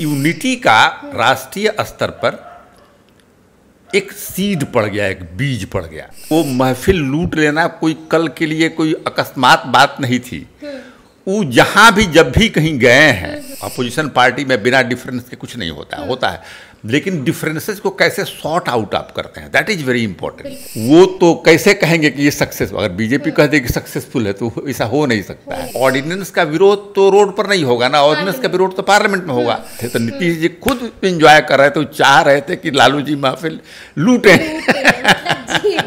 Unity का राष्ट्रीय स्तर पर एक सीड पड़ गया एक बीज पड़ गया वो महफिल लूट लेना कोई कल के लिए कोई अकस्मात बात नहीं थी वो जहाँ भी जब भी कहीं गए हैं अपोजिशन पार्टी में बिना डिफरेंस के कुछ नहीं होता है होता है लेकिन डिफरेंसेस को कैसे सॉर्ट आउट आप करते हैं दैट इज वेरी इंपॉर्टेंट वो तो कैसे कहेंगे कि ये सक्सेस अगर बीजेपी कह दे कि सक्सेसफुल है तो ऐसा हो नहीं सकता है ऑर्डिनेंस का विरोध तो रोड पर नहीं होगा ना ऑर्डिनेंस का विरोध तो पार्लियामेंट में होगा तो नीतीश जी खुद इंजॉय कर रहे थे तो चाह रहे थे कि लालू जी महफिल लूटे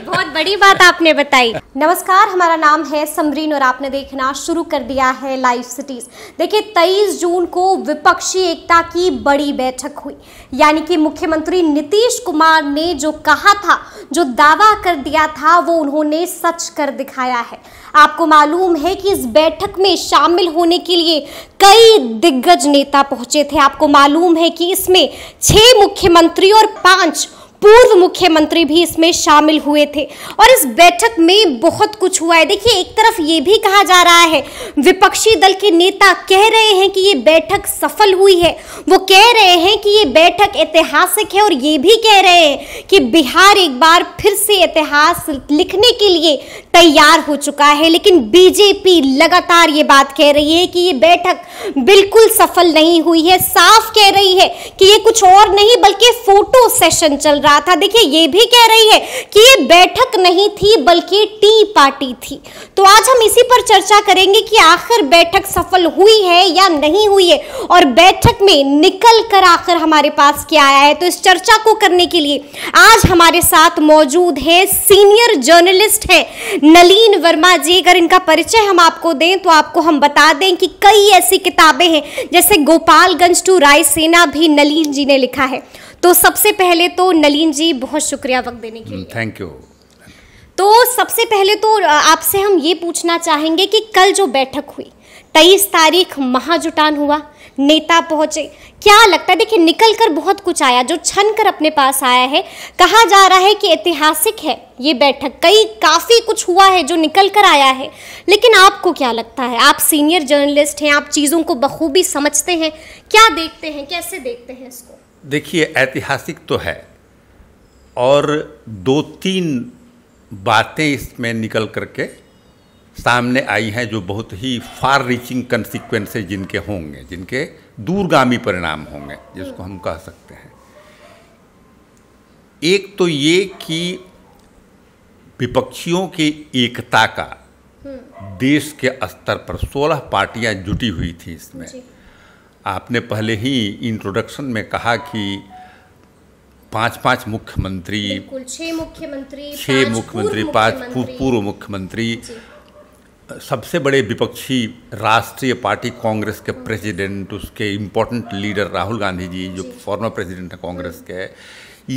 बड़ी बात आपने बताई नमस्कार हमारा नाम है समरीन और आपने देखना शुरू कर दिया है लाइव सिटीज देखिए 23 जून को विपक्षी एकता की बड़ी बैठक हुई यानी कि मुख्यमंत्री नीतीश कुमार ने जो कहा था जो दावा कर दिया था वो उन्होंने सच कर दिखाया है आपको मालूम है कि इस बैठक में शामिल होने के लिए कई दिग्गज नेता पहुंचे थे आपको मालूम है कि इसमें छह मुख्यमंत्री और पांच पूर्व मुख्यमंत्री भी इसमें शामिल हुए थे और इस बैठक में बहुत कुछ हुआ है देखिए एक तरफ ये भी कहा जा रहा है विपक्षी दल के नेता कह रहे हैं कि ये बैठक सफल हुई है वो कह रहे हैं कि ये बैठक ऐतिहासिक है और ये भी कह रहे हैं कि बिहार एक बार फिर से इतिहास लिखने के लिए तैयार हो चुका है लेकिन बीजेपी लगातार ये बात कह रही है कि ये बैठक बिल्कुल सफल नहीं हुई है साफ कह रही है कि ये कुछ और नहीं बल्कि फोटो सेशन चल रहा था देखिए ये भी कह रही है कि ये बैठक नहीं थी बल्कि टी पार्टी थी तो आज हम इसी पर चर्चा करेंगे कि आखिर बैठक सफल हुई है या नहीं हुई है और बैठक में निकल कर आखिर हमारे पास क्या आया है तो इस चर्चा को करने के लिए आज हमारे साथ मौजूद हैं सीनियर जर्नलिस्ट हैं नलीन वर्मा जी अगर इनका परिचय हम आपको दें तो आपको हम बता दें कि कई ऐसी किताबें हैं जैसे गोपालगंज टू रायसेना भी नलीन जी ने लिखा है तो सबसे पहले तो नलीन जी बहुत शुक्रिया वक्त देने के लिए थैंक यू तो सबसे पहले तो आपसे हम ये पूछना चाहेंगे कि कल जो बैठक हुई तेईस तारीख महाजुटान हुआ नेता पहुंचे क्या लगता है देखिए निकल कर बहुत कुछ आया जो छन कर अपने पास आया है कहा जा रहा है कि ऐतिहासिक है ये बैठक कई काफ़ी कुछ हुआ है जो निकल कर आया है लेकिन आपको क्या लगता है आप सीनियर जर्नलिस्ट हैं आप चीज़ों को बखूबी समझते हैं क्या देखते हैं कैसे देखते हैं इसको देखिए ऐतिहासिक तो है और दो तीन बातें इसमें निकल करके सामने आई हैं जो बहुत ही फार रीचिंग कंसिक्वेंसेज जिनके होंगे जिनके दूरगामी परिणाम होंगे जिसको हम कह सकते हैं एक तो ये कि विपक्षियों की एकता का हम्म। देश के स्तर पर 16 पार्टियां जुटी हुई थी इसमें आपने पहले ही इंट्रोडक्शन में कहा कि पांच पांच मुख्यमंत्री छह मुख्यमंत्री छह मुख्यमंत्री पांच पूर्व मुख्यमंत्री सबसे बड़े विपक्षी राष्ट्रीय पार्टी कांग्रेस के प्रेसिडेंट उसके इम्पोर्टेंट लीडर राहुल गांधी जी जो फॉर्मर प्रेसिडेंट है कांग्रेस के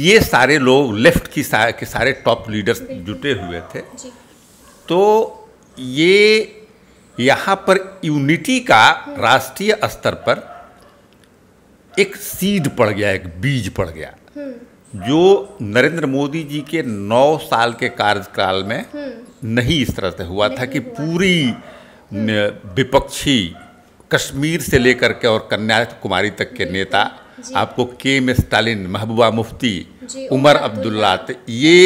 ये सारे लोग लेफ्ट की सा, के सारे टॉप लीडर्स जुटे हुए थे तो ये यहाँ पर यूनिटी का राष्ट्रीय स्तर पर एक सीड पड़ गया एक बीज पड़ गया हम्म। जो नरेंद्र मोदी जी के नौ साल के कार्यकाल में हम्म। नहीं इस तरह से हुआ था कि पूरी विपक्षी कश्मीर से लेकर के और कन्याकुमारी तक के नेता आपको के एम स्टालिन महबूबा मुफ्ती उमर अब्दुल्ला ये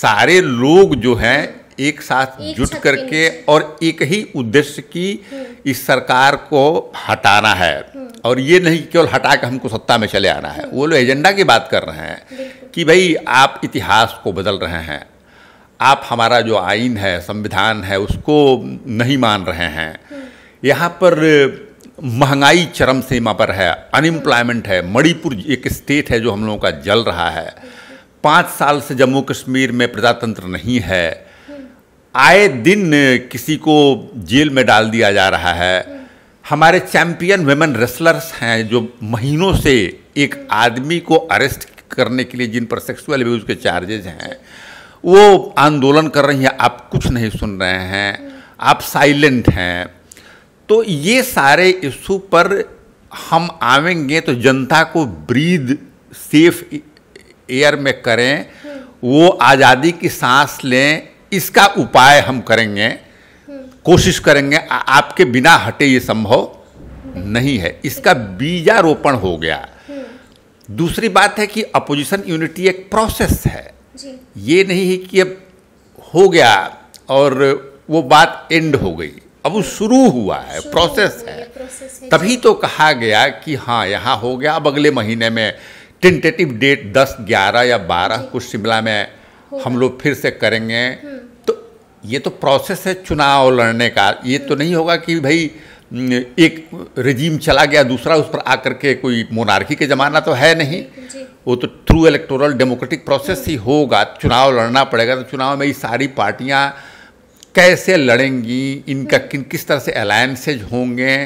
सारे लोग जो हैं एक साथ जुट करके और एक ही उद्देश्य की हम्म। इस सरकार को हटाना है हम्म। और ये नहीं केवल हटा के हमको सत्ता में चले आना है हम्म। वो लोग एजेंडा की बात कर रहे हैं कि भाई आप इतिहास को बदल रहे हैं आप हमारा जो आइन है संविधान है उसको नहीं मान रहे हैं यहाँ पर महंगाई चरम सीमा पर है अनएम्प्लॉयमेंट है मणिपुर एक स्टेट है जो हम लोगों का जल रहा है पाँच साल से जम्मू कश्मीर में प्रजातंत्र नहीं है आए दिन किसी को जेल में डाल दिया जा रहा है हमारे चैम्पियन वेमन रेसलर्स हैं जो महीनों से एक आदमी को अरेस्ट करने के लिए जिन पर सेक्सुअल अब्यूज़ के चार्जेज हैं वो आंदोलन कर रही हैं आप कुछ नहीं सुन रहे हैं आप साइलेंट हैं तो ये सारे इशू पर हम आवेंगे तो जनता को ब्रीद सेफ एयर में करें वो आज़ादी की सांस लें इसका उपाय हम करेंगे कोशिश करेंगे आ, आपके बिना हटे ये संभव नहीं है इसका बीजारोपण हो गया दूसरी बात है कि अपोजिशन यूनिटी एक प्रोसेस है जी ये नहीं है कि अब हो गया और वो बात एंड हो गई अब वो शुरू हुआ है प्रोसेस है, है तभी तो कहा गया कि हाँ यहाँ हो गया अब अगले महीने में टेंटेटिव डेट दस ग्यारह या बारह कुछ शिमला में हम लोग फिर से करेंगे हम्म। तो ये तो प्रोसेस है चुनाव लड़ने का ये तो हम्म। नहीं होगा कि भाई एक रजीम चला गया दूसरा उस पर आकर के कोई मोनार्की के ज़माना तो है नहीं वो तो थ्रू इलेक्टोरल डेमोक्रेटिक प्रोसेस ही होगा चुनाव लड़ना पड़ेगा तो चुनाव में ये सारी पार्टियाँ कैसे लड़ेंगी इनका हम्म। किन किस तरह से अलायंसेज होंगे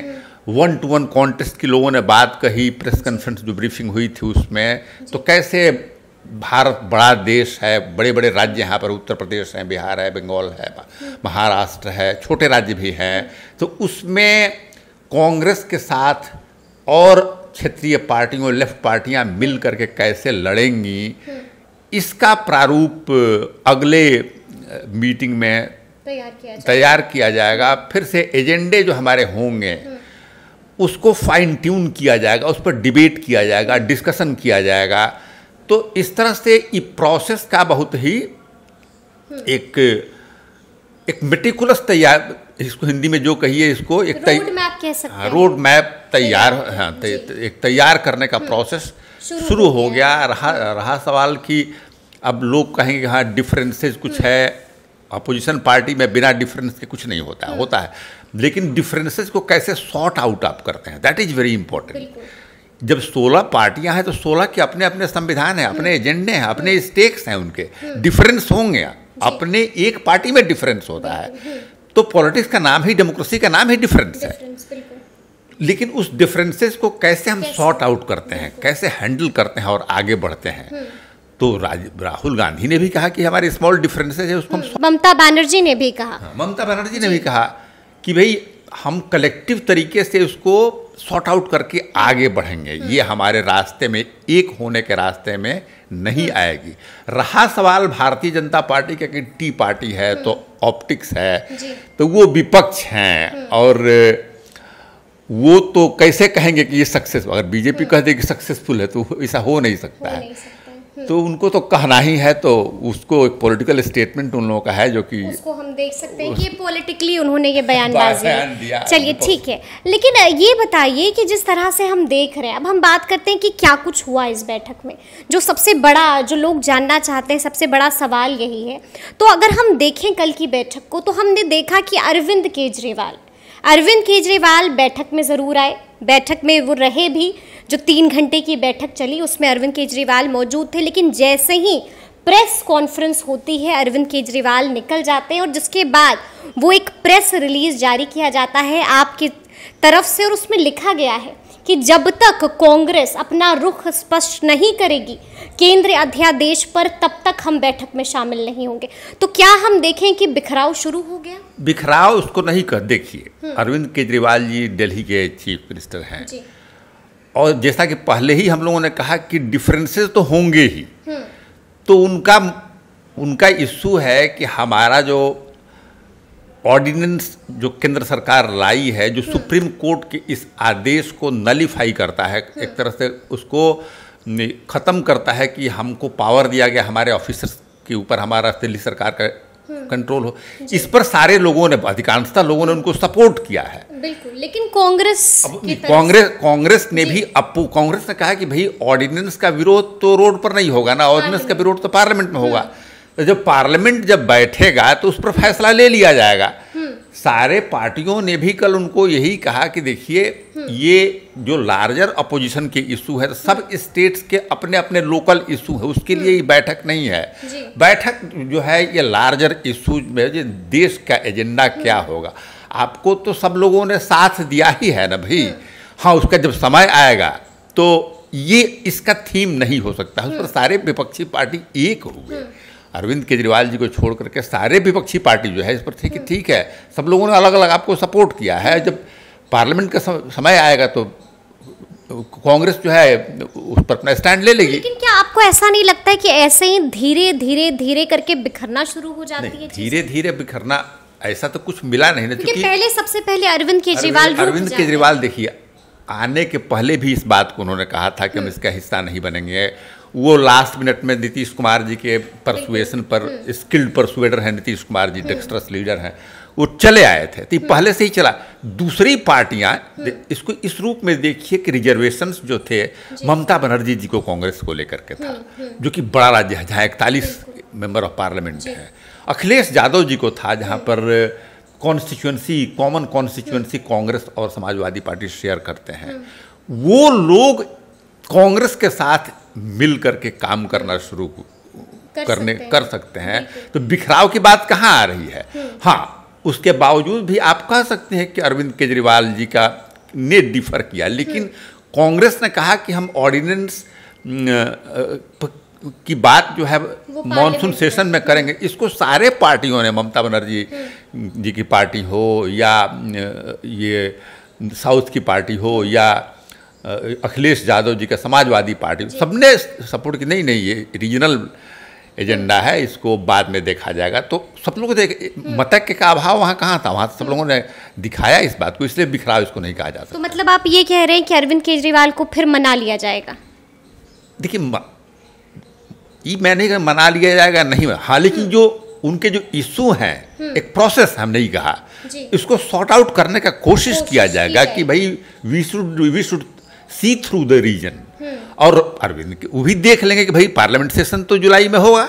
वन टू वन कॉन्टेस्ट की लोगों ने बात कही प्रेस कॉन्फ्रेंस जो ब्रीफिंग हुई थी उसमें तो कैसे भारत बड़ा देश है बड़े बड़े राज्य यहाँ पर उत्तर प्रदेश हैं बिहार है बंगाल है महाराष्ट्र है छोटे राज्य भी हैं तो उसमें कांग्रेस के साथ और क्षेत्रीय पार्टियों लेफ्ट पार्टियाँ मिल करके कैसे लड़ेंगी इसका प्रारूप अगले मीटिंग में तैयार किया तैयार किया जाएगा फिर से एजेंडे जो हमारे होंगे उसको फाइन ट्यून किया जाएगा उस पर डिबेट किया जाएगा डिस्कशन किया जाएगा तो इस तरह से ये प्रोसेस का बहुत ही एक एक मेटिकुलस तैयार इसको हिंदी में जो कहिए इसको एक रोड मैप तैयार हाँ एक तैयार करने का प्रोसेस शुरू हो गया रहा रहा सवाल कि अब लोग कहेंगे हाँ डिफरेंसेस कुछ हम्म। है अपोजिशन पार्टी में बिना डिफरेंस के कुछ नहीं होता हम्म। होता है लेकिन डिफरेंसेस को कैसे सॉर्ट आउट आप करते हैं दैट इज़ वेरी इंपॉर्टेंट जब 16 पार्टियां हैं तो 16 के अपने अपने संविधान है अपने एजेंडे हैं अपने स्टेक्स हैं उनके डिफरेंस होंगे अपने एक पार्टी में डिफरेंस होता है तो पॉलिटिक्स का नाम ही डेमोक्रेसी का नाम ही डिफरेंस है लेकिन उस डिफरेंसेस को कैसे हम सॉर्ट आउट करते हैं कैसे हैंडल करते हैं और आगे बढ़ते हैं हम्म। तो राहुल गांधी ने भी कहा कि हमारे स्मॉल डिफरेंसेस है उसको हम हम्म। ममता बनर्जी ने भी कहा हाँ, ममता बनर्जी ने भी कहा कि भाई हम कलेक्टिव तरीके से उसको सॉर्ट आउट करके आगे बढ़ेंगे हम्म। ये हमारे रास्ते में एक होने के रास्ते में नहीं हम्म। आएगी रहा सवाल भारतीय जनता पार्टी का कि टी पार्टी है तो हम्म। ऑप्टिक्स है तो वो विपक्ष हैं और वो तो कैसे कहेंगे कि ये सक्सेस अगर बीजेपी कह दे कि सक्सेसफुल है तो ऐसा हो नहीं सकता है तो उनको तो कहना ही है तो उसको एक पॉलिटिकल स्टेटमेंट उन लोगों का है जो कि उसको हम देख सकते हैं कि पॉलिटिकली उन्होंने ये बयानबाजी बयान चलिए ठीक है लेकिन ये बताइए कि जिस तरह से हम देख रहे हैं अब हम बात करते हैं कि क्या कुछ हुआ इस बैठक में जो सबसे बड़ा जो लोग जानना चाहते हैं सबसे बड़ा सवाल यही है तो अगर हम देखें कल की बैठक को तो हमने देखा कि अरविंद केजरीवाल अरविंद केजरीवाल बैठक में ज़रूर आए बैठक में वो रहे भी जो तीन घंटे की बैठक चली उसमें अरविंद केजरीवाल मौजूद थे लेकिन जैसे ही प्रेस कॉन्फ्रेंस होती है अरविंद केजरीवाल निकल जाते हैं और जिसके बाद वो एक प्रेस रिलीज जारी किया जाता है आपकी तरफ से और उसमें लिखा गया है कि जब तक कांग्रेस अपना रुख स्पष्ट नहीं करेगी केंद्रीय अध्यादेश पर तब तक हम बैठक में शामिल नहीं होंगे तो क्या हम देखें कि बिखराव शुरू हो गया बिखराव उसको नहीं कर देखिए हम्म। अरविंद केजरीवाल जी दिल्ली के चीफ मिनिस्टर हैं और जैसा कि पहले ही हम लोगों ने कहा कि डिफरेंसेस तो होंगे ही हम्म। तो उनका उनका इशू है कि हमारा जो ऑर्डिनेंस जो केंद्र सरकार लाई है जो हम्म। सुप्रीम कोर्ट के इस आदेश को नलीफाई करता है हम्म। एक तरह से उसको ख़त्म करता है कि हमको पावर दिया गया हमारे ऑफिसर्स के ऊपर हमारा दिल्ली सरकार का कंट्रोल हम्म। हो इस पर सारे लोगों ने अधिकांशता लोगों ने उनको सपोर्ट किया है बिल्कुल लेकिन कांग्रेस कांग्रेस कांग्रेस ने भी अपू कांग्रेस ने कहा कि भाई ऑर्डिनेंस का विरोध तो रोड पर नहीं होगा ना ऑर्डिनेंस हाँ का विरोध तो पार्लियामेंट में होगा जब पार्लियामेंट जब बैठेगा तो उस पर फैसला ले लिया जाएगा हम्म। सारे पार्टियों ने भी कल उनको यही कहा कि देखिए हम्म। ये जो लार्जर अपोजिशन के इशू है सब स्टेट्स हम्म। के अपने अपने लोकल इशू है उसके लिए ये बैठक नहीं है बैठक जो है ये लार्जर इशू में देश का एजेंडा क्या होगा आपको तो सब लोगों ने साथ दिया ही है ना भाई हाँ उसका जब समय आएगा तो ये इसका थीम नहीं हो सकता उस पर सारे विपक्षी पार्टी एक हो गए अरविंद केजरीवाल जी को छोड़ करके सारे विपक्षी पार्टी जो है इस पर थी कि ठीक है सब लोगों ने अलग अलग आपको सपोर्ट किया है जब पार्लियामेंट का समय आएगा तो कांग्रेस जो है उस पर अपना स्टैंड ले लेगी लेकिन क्या आपको ऐसा नहीं लगता है कि ऐसे ही धीरे धीरे धीरे करके बिखरना शुरू हो जाती है धीरे धीरे बिखरना ऐसा तो कुछ मिला नहीं ना क्योंकि पहले सबसे पहले अरविंद केजरीवाल अरविंद केजरीवाल देखिए आने के पहले भी इस बात को उन्होंने कहा था कि हम हम्म। इसका हिस्सा नहीं बनेंगे वो लास्ट मिनट में नीतीश कुमार जी के परसुएशन पर स्किल्ड हम्म। परसुएडर हैं Nitish Kumar ji dexterous hmm. Leader हैं वो चले आए थे तो हम्म। पहले से ही चला दूसरी पार्टियां इसको इस रूप में देखिए कि रिजर्वेशन जो थे ममता बनर्जी जी को कांग्रेस को लेकर के था जो कि बड़ा राज्य है जहाँ इकतालीस मेंबर ऑफ पार्लियामेंट है अखिलेश यादव जी को था जहाँ पर कॉन्स्टिट्यूंसी कॉमन कॉन्स्टिट्यूंसी कांग्रेस और समाजवादी पार्टी शेयर करते हैं वो लोग कांग्रेस के साथ मिल करके काम करना शुरू कर करने सकते कर सकते हैं तो बिखराव की बात कहाँ आ रही है हम्म। हाँ उसके बावजूद भी आप कह सकते हैं कि अरविंद केजरीवाल जी का ने डिफर किया लेकिन हम्म। कांग्रेस ने कहा कि हम ऑर्डिनेंस की बात जो है मानसून सेशन में करेंगे इसको सारे पार्टियों ने ममता बनर्जी हम्म। जी की पार्टी हो या ये साउथ की पार्टी हो या अखिलेश यादव जी का समाजवादी पार्टी सबने सपोर्ट की नहीं नहीं ये रीजनल एजेंडा है इसको बाद में देखा जाएगा तो सब लोगों को देख हम्म। मतक का अभाव वहाँ कहाँ था वहाँ तो सब लोगों ने दिखाया इस बात को इसलिए बिखराव इसको नहीं कहा जाता तो मतलब आप ये कह रहे हैं कि अरविंद केजरीवाल को फिर मना लिया जाएगा देखिए ये मैं नहीं मना लिया जाएगा नहीं हालांकि हम्म। जो उनके जो इशू हैं हम्म। एक प्रोसेस हमने ही कहा इसको सॉर्ट आउट करने का कोशिश, कोशिश किया जाएगा कि भाई we should we should see through the reason और अरविंद वो भी देख लेंगे कि भाई पार्लियामेंट सेशन तो जुलाई में होगा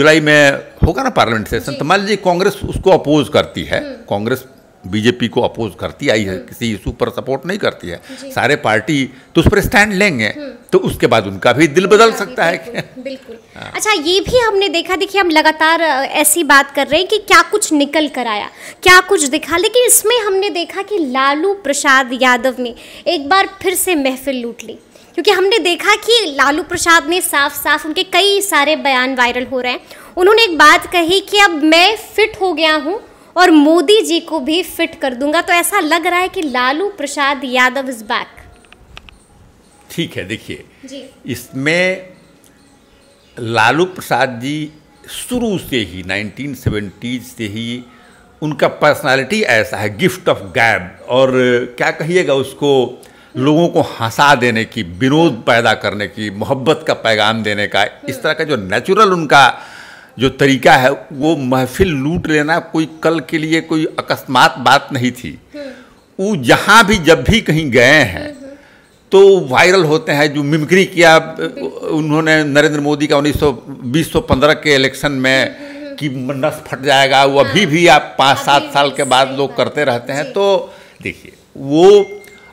जुलाई में होगा ना पार्लियामेंट सेशन तो मान लीजिए कांग्रेस उसको अपोज करती है हम्म। कांग्रेस बीजेपी को अपोज करती आई है हम्म। किसी इशू पर सपोर्ट नहीं करती है सारे पार्टी तो उस पर स्टैंड लेंगे हम्म। तो उसके बाद उनका भी दिल बदल सकता है बिल्कुल, बिल्कुल। हाँ। अच्छा ये भी हमने देखा देखिए हम लगातार ऐसी बात कर रहे हैं कि क्या कुछ निकल कर आया क्या कुछ दिखा लेकिन इसमें हमने देखा कि लालू प्रसाद यादव ने एक बार फिर से महफिल लूट ली क्योंकि हमने देखा कि लालू प्रसाद ने साफ साफ उनके कई सारे बयान वायरल हो रहे हैं उन्होंने एक बात कही कि अब मैं फिट हो गया हूँ और मोदी जी को भी फिट कर दूंगा तो ऐसा लग रहा है कि लालू प्रसाद यादव इज बैक ठीक है देखिए इसमें लालू प्रसाद जी शुरू से ही 1970s से ही उनका पर्सनालिटी ऐसा है गिफ्ट ऑफ गैब और क्या कहिएगा उसको लोगों को हंसा देने की विनोद पैदा करने की मोहब्बत का पैगाम देने का इस तरह का जो नेचुरल उनका जो तरीका है वो महफिल लूट लेना कोई कल के लिए कोई अकस्मात बात नहीं थी वो जहाँ भी जब भी कहीं गए हैं तो वायरल होते हैं जो मिमिक्री किया उन्होंने नरेंद्र मोदी का 1920-15 के इलेक्शन में कि नस फट जाएगा वो अभी हाँ। भी आप पाँच सात साल के बाद लोग करते रहते हैं तो देखिए वो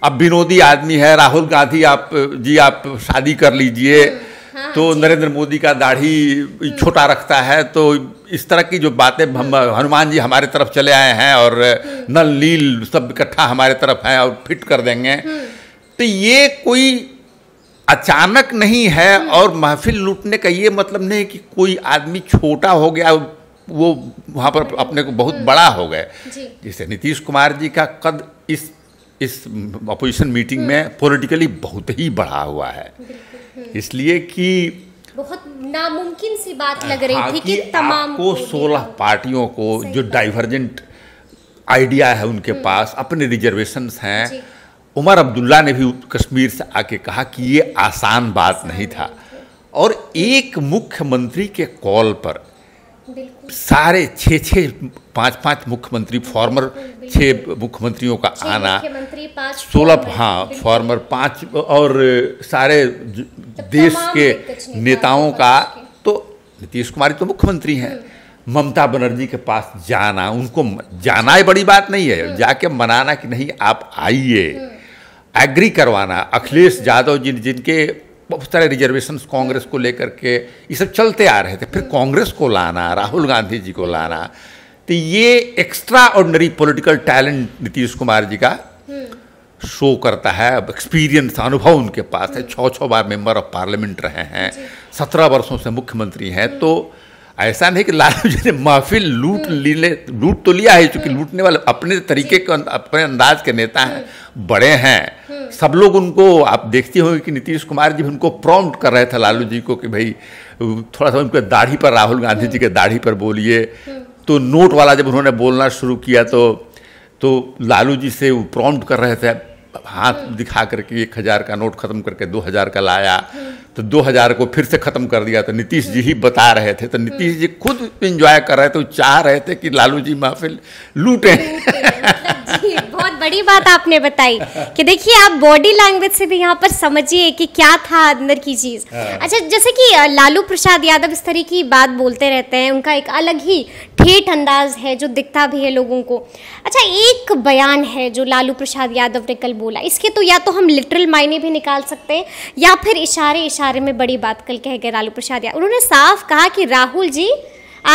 अब विनोदी आदमी है राहुल गांधी आप जी आप शादी कर लीजिए हाँ। हाँ, तो नरेंद्र मोदी का दाढ़ी हम्म। छोटा रखता है तो इस तरह की जो बातें हनुमान जी हमारे तरफ चले आए हैं और हम्म। नल नील सब इकट्ठा हमारे तरफ हैं और फिट कर देंगे हम्म। तो ये कोई अचानक नहीं है और महफिल लूटने का ये मतलब नहीं कि कोई आदमी छोटा हो गया वो वहाँ पर अपने को बहुत बड़ा हो गए जैसे नीतीश कुमार जी का कद इस इस अपोजिशन मीटिंग में पॉलिटिकली बहुत ही बढ़ा हुआ है इसलिए कि बहुत नामुमकिन सी बात लग रही हाँ थी कि तमाम को सोलह पार्टियों को जो डाइवर्जेंट आइडिया है उनके हम्म। पास अपने रिजर्वेशंस हैं उमर अब्दुल्ला ने भी कश्मीर से आके कहा कि ये आसान बात नहीं था और एक मुख्यमंत्री के कॉल पर सारे छः छः पाँच पाँच मुख्यमंत्री फॉर्मर छः मुख्यमंत्रियों का आना सोलह हाँ फॉर्मर पाँच और सारे तो देश के नेताओं का तो नीतीश कुमार तो मुख्यमंत्री हैं हम्म। ममता बनर्जी के पास जाना उनको जाना ही बड़ी बात नहीं है हम्म। जाके मनाना कि नहीं आप आइए हम्म। एग्री करवाना अखिलेश यादव जिन जिनके बहुत सारे रिजर्वेशन कांग्रेस को लेकर के ये सब चलते आ रहे थे फिर हम्म। कांग्रेस को लाना राहुल गांधी जी को लाना तो ये extraordinary political talent Nitish Kumar ji का शो हम्म। करता है अब एक्सपीरियंस अनुभव उनके पास है छः हम्म। छः बार मेंबर ऑफ पार्लियामेंट रहे हैं सत्रह वर्षों से मुख्यमंत्री हैं तो ऐसा नहीं कि लालू जी ने महफिल लूट हम्म। ली ले लूट तो लिया है चूंकि हम्म। लूटने वाले अपने तरीके के अं-, अपने अंदाज के नेता हैं हम्म। बड़े हैं सब लोग उनको आप देखते होंगे कि नीतीश कुमार जी उनको प्रॉम्प्ट कर रहे थे लालू जी को कि भाई थोड़ा सा उनके दाढ़ी पर राहुल गांधी जी के दाढ़ी पर बोलिए तो नोट वाला जब उन्होंने बोलना शुरू किया तो तो लालू जी से प्रॉम्प्ट कर रहे थे हाथ दिखा करके एक हज़ार का नोट ख़त्म करके दो हज़ार का लाया तो दो हज़ार को फिर से ख़त्म कर दिया तो नीतीश जी ही बता रहे थे तो नीतीश जी खुद इंजॉय कर रहे थे चाह रहे थे कि लालू जी महफिल जी बड़ी बात आपने बताई कि देखिए आप बॉडी लैंग्वेज से भी यहाँ पर समझिए कि क्या था अंदर की चीज हाँ। अच्छा जैसे कि लालू प्रसाद यादव इस तरह की बात बोलते रहते हैं उनका एक अलग ही ठेठ अंदाज है जो दिखता भी है लोगों को अच्छा एक बयान है जो लालू प्रसाद यादव ने कल बोला इसके तो या तो हम लिटरल मायने भी निकाल सकते हैं या फिर इशारे इशारे में बड़ी बात कल कह गए लालू प्रसाद यादव उन्होंने साफ कहा कि राहुल जी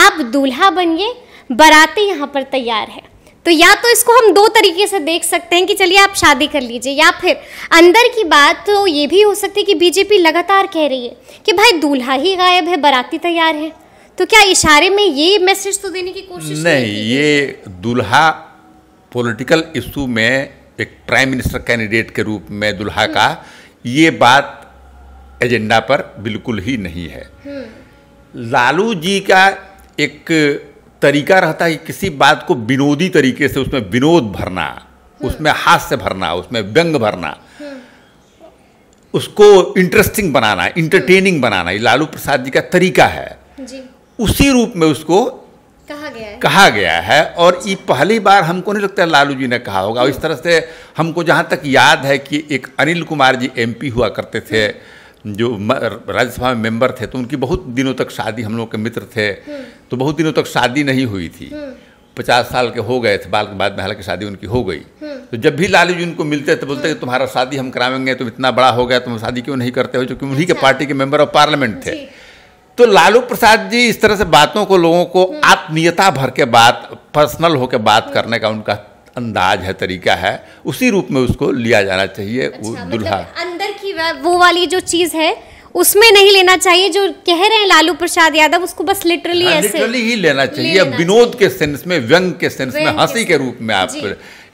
आप दूल्हा बनिए बराती यहाँ पर तैयार है तो या तो इसको हम दो तरीके से देख सकते हैं कि चलिए आप शादी कर लीजिए या फिर अंदर की बात तो ये भी हो सकती है कि बीजेपी लगातार कह रही है कि भाई दूल्हा ही गायब है बराती तैयार है तो क्या इशारे में ये मैसेज तो देने की कोशिश नहीं ये दूल्हा पॉलिटिकल इशू में एक प्राइम मिनिस्टर कैंडिडेट के रूप में दूल्हा का हम्म। ये बात एजेंडा पर बिल्कुल ही नहीं है हम्म। लालू जी का एक तरीका रहता है कि किसी बात को विनोदी तरीके से उसमें विनोद भरना हम्म। उसमें हास्य भरना उसमें व्यंग भरना हम्म। उसको इंटरेस्टिंग बनाना इंटरटेनिंग बनाना ये लालू प्रसाद जी का तरीका है जी। उसी रूप में उसको कहा गया है कहा गया है और ये पहली बार हमको नहीं लगता लालू जी ने कहा होगा इस हम्म। तरह से हमको जहाँ तक याद है कि एक अनिल कुमार जी एमपी हुआ करते थे जो राज्यसभा में मेंबर थे तो उनकी बहुत दिनों तक शादी हम लोग के मित्र थे हम्म। तो बहुत दिनों तक शादी नहीं हुई थी हम्म। पचास साल के हो गए थे बाल के बाद में हालांकि शादी उनकी हो गई हम्म। तो जब भी लालू जी उनको मिलते थे बोलते कि तुम्हारा शादी हम करावेंगे तुम इतना बड़ा हो गया तुम शादी क्यों नहीं करते हो क्योंकि उन्हीं के अच्छा। पार्टी के मेंबर ऑफ पार्लियामेंट थे तो लालू प्रसाद जी इस तरह से बातों को लोगों को आत्मीयता भर के बात पर्सनल होकर बात करने का उनका अंदाज है तरीका है उसी रूप में उसको लिया जाना चाहिए अच्छा, वो मतलब दुल्हा मतलब अंदर की वो वाली जो चीज़ है उसमें नहीं लेना चाहिए जो कह रहे हैं लालू प्रसाद यादव उसको बस लिटरली हाँ, ऐसे लिटरली ही लेना चाहिए विनोद के सेंस में व्यंग के सेंस में हंसी के रूप में आप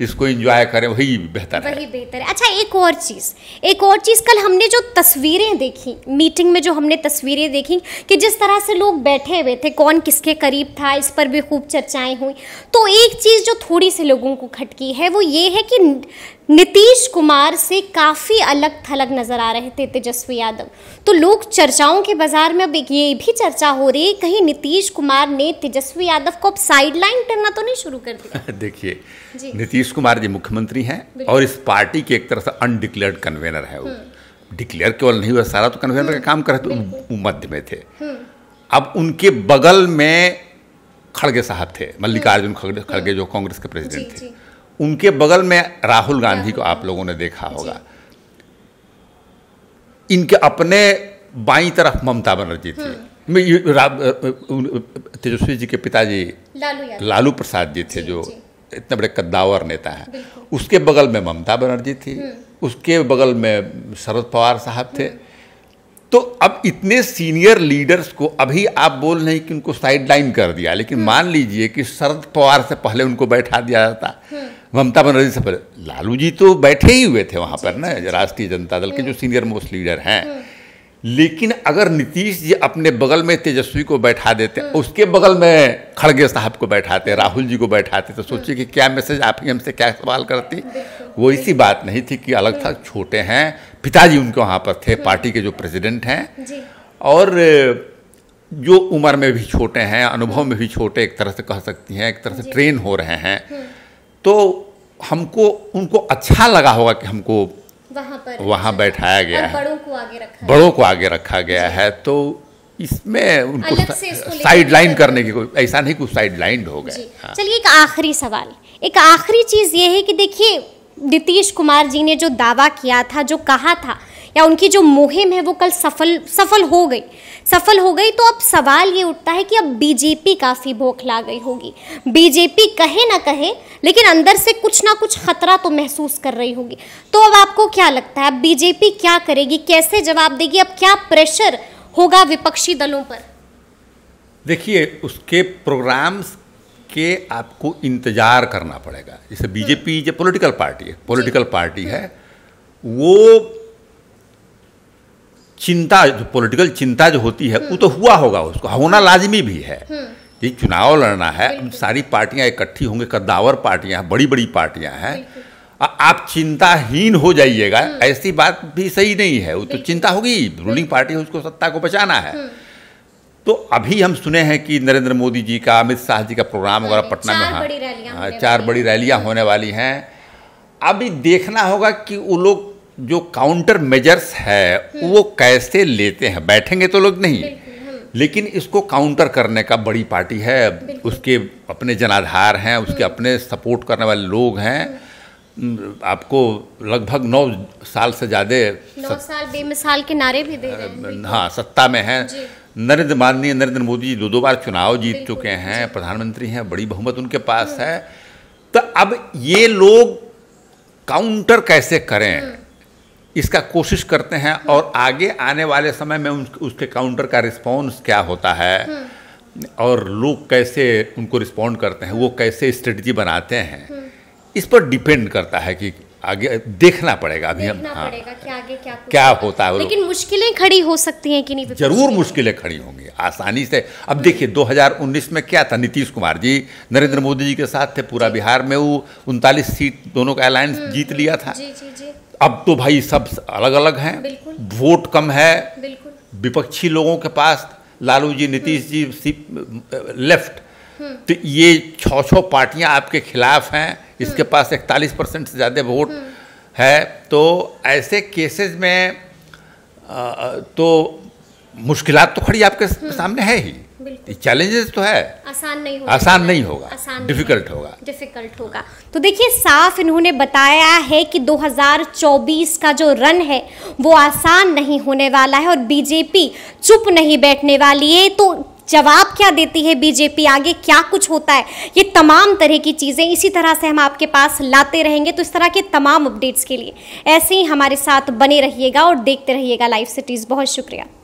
इसको इंजॉय करें वही बेहतर वही बेहतर है अच्छा एक और चीज़ एक और चीज़ कल हमने जो तस्वीरें देखी मीटिंग में जो हमने तस्वीरें देखी कि जिस तरह से लोग बैठे हुए थे कौन किसके करीब था इस पर भी खूब चर्चाएं हुई तो एक चीज़ जो थोड़ी सी लोगों को खटकी है वो ये है कि नीतीश कुमार से काफ़ी अलग थलग नज़र आ रहे थे तेजस्वी यादव तो लोग चर्चाओं के बाजार में अब ये भी चर्चा हो रही है कहीं नीतीश कुमार ने तेजस्वी यादव को अब साइडलाइन करना तो नहीं शुरू कर दिया देखिए नीतीश कुमार जी मुख्यमंत्री हैं और इस पार्टी के एक तरह से अनडिक्लेयर्ड कन्वेनर है वो डिक्लेयर हम्म। केवल नहीं हुआ सारा तो कन्वेनर हम्म। का काम कर रहे थे मध्य में थे हम्म। अब उनके बगल में खड़गे साहब थे मल्लिकार्जुन खड़गे खड़गे जो कांग्रेस के प्रेसिडेंट थे उनके बगल में राहुल गांधी को आप लोगों ने देखा होगा इनके अपने बाई तरफ ममता बनर्जी थी हम्म। तेजस्वी जी के पिताजी लालू, लालू प्रसाद जी थे जी, जो जी। इतने बड़े कद्दावर नेता हैं उसके बगल में ममता बनर्जी थी हम्म। उसके बगल में शरद पवार साहब थे हम्म। तो अब इतने सीनियर लीडर्स को अभी आप बोल नहीं कि उनको साइड लाइन कर दिया लेकिन मान लीजिए कि शरद पवार से पहले उनको बैठा दिया जाता ममता बनर्जी से लालू जी तो बैठे ही हुए थे वहाँ पर ना राष्ट्रीय जनता दल के जो सीनियर मोस्ट लीडर हैं हम्म। लेकिन अगर नीतीश जी अपने बगल में तेजस्वी को बैठा देते हम्म। उसके बगल में खड़गे साहब को बैठाते राहुल जी को बैठाते तो सोचिए कि क्या मैसेज आप ही हमसे क्या सवाल करती वो इसी बात नहीं थी कि अलग था हम्म। छोटे हैं पिताजी उनके वहाँ पर थे पार्टी के जो प्रेसिडेंट हैं और जो उम्र में भी छोटे हैं अनुभव में भी छोटे एक तरह से कह सकती हैं एक तरह से ट्रेन हो रहे हैं तो हमको उनको अच्छा लगा होगा कि हमको वहाँ अच्छा बैठाया गया है बड़ों को आगे रखा बड़ों को आगे रखा गया है तो इसमें उनको साइड लाइन करने की कोई ऐसा नहीं कुछ साइड लाइन हो गए हाँ। चलिए एक आखिरी सवाल एक आखिरी चीज़ ये है कि देखिए नीतीश कुमार जी ने जो दावा किया था जो कहा था या उनकी जो मुहिम है वो कल सफल सफल हो गई सफल हो गई तो अब सवाल ये उठता है कि अब बीजेपी काफ़ी बौखला गई होगी बीजेपी कहे ना कहे लेकिन अंदर से कुछ ना कुछ खतरा तो महसूस कर रही होगी तो अब आपको क्या लगता है अब बीजेपी क्या करेगी कैसे जवाब देगी अब क्या प्रेशर होगा विपक्षी दलों पर देखिए उसके प्रोग्राम्स के आपको इंतज़ार करना पड़ेगा जैसे बीजेपी हम्म। जो पॉलिटिकल पार्टी है पॉलिटिकल पार्टी है वो चिंता जो पॉलिटिकल चिंता जो होती है वो तो हम्म। हुआ होगा उसको होना लाजमी भी है हम्म। ये चुनाव लड़ना है सारी पार्टियां इकट्ठी होंगी कद्दावर पार्टियां बड़ी बड़ी पार्टियां हैं आप चिंताहीन हो जाइएगा हम्म। ऐसी बात भी सही नहीं है वो तो चिंता होगी रूलिंग पार्टी है उसको सत्ता को बचाना है तो अभी हम सुने हैं कि नरेंद्र मोदी जी का अमित शाह जी का प्रोग्राम वगैरह हाँ, पटना में हाँ, हाँ चार बड़ी रैलियां होने वाली हैं अभी देखना होगा कि वो लोग जो काउंटर मेजर्स है हम्म। वो कैसे लेते हैं बैठेंगे तो लोग नहीं हम्म। लेकिन इसको काउंटर करने का बड़ी पार्टी है उसके अपने जनाधार हैं उसके हम्म। अपने सपोर्ट करने वाले लोग हैं आपको लगभग नौ साल से ज़्यादा नौ साल बेमिसाल के नारे भी दे रहे हैं हाँ सत्ता में हैं नरेंद्र माननीय नरेंद्र मोदी जी दो दो बार चुनाव जीत चुके हैं प्रधानमंत्री हैं बड़ी बहुमत उनके पास है तो अब ये लोग काउंटर कैसे करें इसका कोशिश करते हैं और आगे आने वाले समय में उन, उसके काउंटर का रिस्पॉन्स क्या होता है हम्म। और लोग कैसे उनको रिस्पॉन्ड करते हैं वो कैसे स्ट्रेटजी बनाते हैं इस पर डिपेंड करता है कि आगे देखना पड़ेगा अभी हम हाँ क्या, आगे क्या, क्या होता है लेकिन मुश्किलें खड़ी हो सकती हैं कि नहीं जरूर मुश्किलें खड़ी होंगी आसानी से अब देखिए 2019 में क्या था नीतीश कुमार जी नरेंद्र मोदी जी के साथ थे पूरा बिहार में वो उनतालीस सीट दोनों का अलायंस हम्म, जीत हम्म। लिया था जी, जी, जी। अब तो भाई सब अलग अलग हैं वोट कम है विपक्षी लोगों के पास Lalu ji Nitish ji hmm. Left hmm. तो ये छः छो पार्टियां आपके खिलाफ हैं हम्म। इसके पास इकतालीस परसेंट से ज़्यादा वोट है तो ऐसे केसेस में आ, तो मुश्किलात तो खड़ी आपके सामने है ही चैलेंजेस तो है आसान नहीं होगा आसान नहीं होगा आसान डिफिकल्ट होगा डिफिकल्ट होगा तो देखिए साफ इन्होंने बताया है कि 2024 का जो रन है वो आसान नहीं होने वाला है और बीजेपी चुप नहीं बैठने वाली है तो जवाब क्या देती है बीजेपी आगे क्या कुछ होता है ये तमाम तरह की चीज़ें इसी तरह से हम आपके पास लाते रहेंगे तो इस तरह के तमाम अपडेट्स के लिए ऐसे ही हमारे साथ बने रहिएगा और देखते रहिएगा लाइव सिटीज़ बहुत शुक्रिया